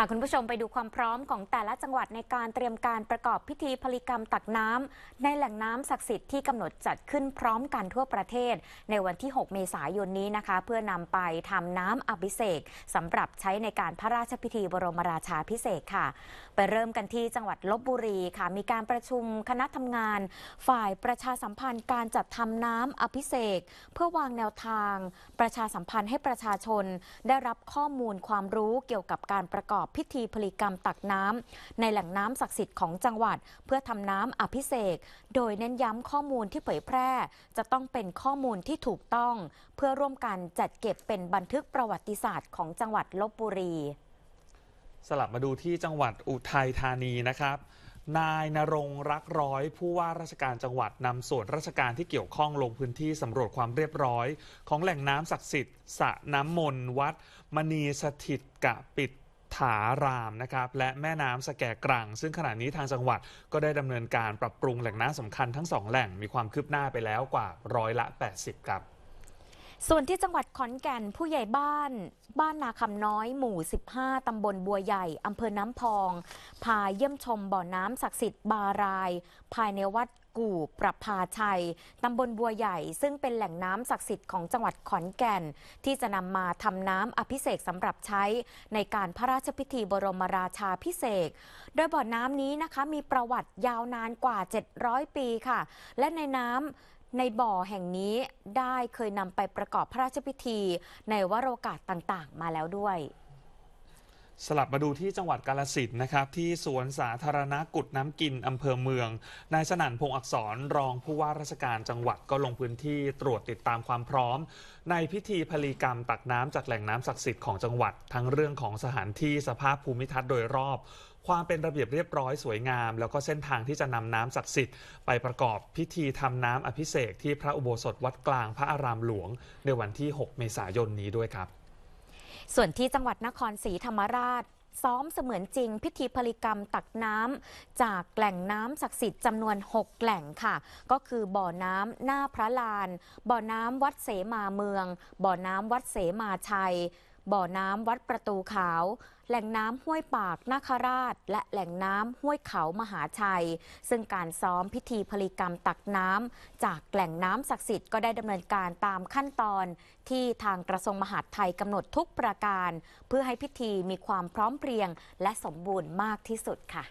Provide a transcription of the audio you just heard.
าคุณผู้ชมไปดูความพร้อมของแต่ละจังหวัดในการเตรียมการประกอบพิธีพลิกรรมตักน้ำ ในแหล่งน้ำศักดิ์สิทธิ์ที่กำหนดจัดขึ้นพร้อมกันทั่วประเทศ ในวันที่ 6 เมษายนนี้นะคะเพื่อนำไปทำน้ำอภิเษกสำหรับใช้ในการพระราชพิธีบรมราชาพิเศษค่ะ ไปเริ่มกันที่จังหวัดลบบุรีค่ะมีการประชุมคณะทำงาน ฝ่ายประชาสัมพันธ์การจัดทำน้ำอภิเษกเพื่อวางแนวทาง ประชาสัมพันธ์ให้ประชาชน ได้รับข้อมูลความรู้เกี่ยวกับการประกอบพิธีผลิกรรมตักน้ำในแหล่งน้ำศักดิ์สิทธิ์ของจังหวัด เพื่อทำน้ำอภิเษกโดยเน้นย้ำข้อมูลที่เผยแพร่ จะต้องเป็นข้อมูลที่ถูกต้องเพื่อร่วมกันจัดเก็บเป็นบันทึกประวัติศาสตร์ของจังหวัดลบบุรี สลับมาดูที่จังหวัดอุทัยธานีนะครับ นายนรงรักร้อยผู้ว่าราชการจังหวัดนำส่วนราชการที่เกี่ยวข้องลงพื้นที่สำรวจความเรียบร้อยของแหล่งน้ำศักดิ์สิทธิ์สระน้ำมนวัด มณีสถิตกะปิดถารามนะครับ และแม่น้ำสแกกรังซึ่งขณะนี้ทางจังหวัดก็ได้ดำเนินการปรับปรุงแหล่งน้ำสำคัญทั้งสองแหล่งมีความคืบหน้าไปแล้วกว่าร้อยละ 80ครับส่วนที่จังหวัดขอนแก่นผู้ใหญ่บ้าน บ้านนาคำน้อยหมู่ 15 ตำบลบัวใหญ่อำเภอน้ำพอง พาเยี่ยมชมบ่อน้ำศักดิ์สิทธิ์บารายภายในวัดกู่ประพาชัยตำบลบัวใหญ่ซึ่งเป็นแหล่งน้ำศักดิ์สิทธิ์ของจังหวัดขอนแก่นที่จะนำมาทำน้ำอภิเษกสำหรับใช้ในการพระราชพิธีบรมราชาพิเศษโดยบ่อน้ำนี้นะคะมีประวัติยาวนานกว่า 700 ปีค่ะ และในน้ำในบ่อแห่งนี้ได้เคยนำไปประกอบพระราชพิธีในวโรกาสต่างๆ มาแล้วด้วย สลับมาดูที่จังหวัดกาลสินนะครับที่สวนสาธารณะกุดน้ำกินอำเภอเมืองนายสนั่นพงอักษรรองผู้ว่าราชการจังหวัดก็ลงพื้นที่ตรวจติดตามความพร้อม ในพิธีพลีกรรมตักน้ำจากแหล่งน้ำศักดิ์สิทธิ์ของจังหวัดทั้งเรื่องของสถานที่สภาพภูมิทัศน์โดยรอบความเป็นระเบียบเรียบร้อยสวยงาม แล้วก็เส้นทางที่จะนำน้ำศักดิ์สิทธิ์ไปประกอบพิธีทำน้ำอภิเษกที่พระอุโบสถวัดกลางพระอารามหลวง ในวันที่ 6 เมษายน นี้ด้วยครับ ส่วนที่จังหวัดนครศรีธรรมราช ซ้อมเสมือนจริงพิธีพลิกรรมตักน้ำจากแหล่งน้ำศักดิ์สิทธิ์จำนวน 6 แหล่งค่ะ ก็คือบ่อน้ำหน้าพระลาน บ่อน้ำวัดเสมาเมือง บ่อน้ำวัดเสมาชัยบ่อน้ำวัดประตูขาว แหล่งน้ำห้วยปากนาคราช และแหล่งน้ำห้วยเขามหาชัย ซึ่งการซ้อมพิธีพลิกรรมตักน้ำจากแหล่งน้ำศักดิ์สิทธิ์ก็ได้ดำเนินการตามขั้นตอน ที่ทางกระทรวงมหาดไทยกำหนดทุกประการ เพื่อให้พิธีมีความพร้อมเพรียงและสมบูรณ์มากที่สุดค่ะ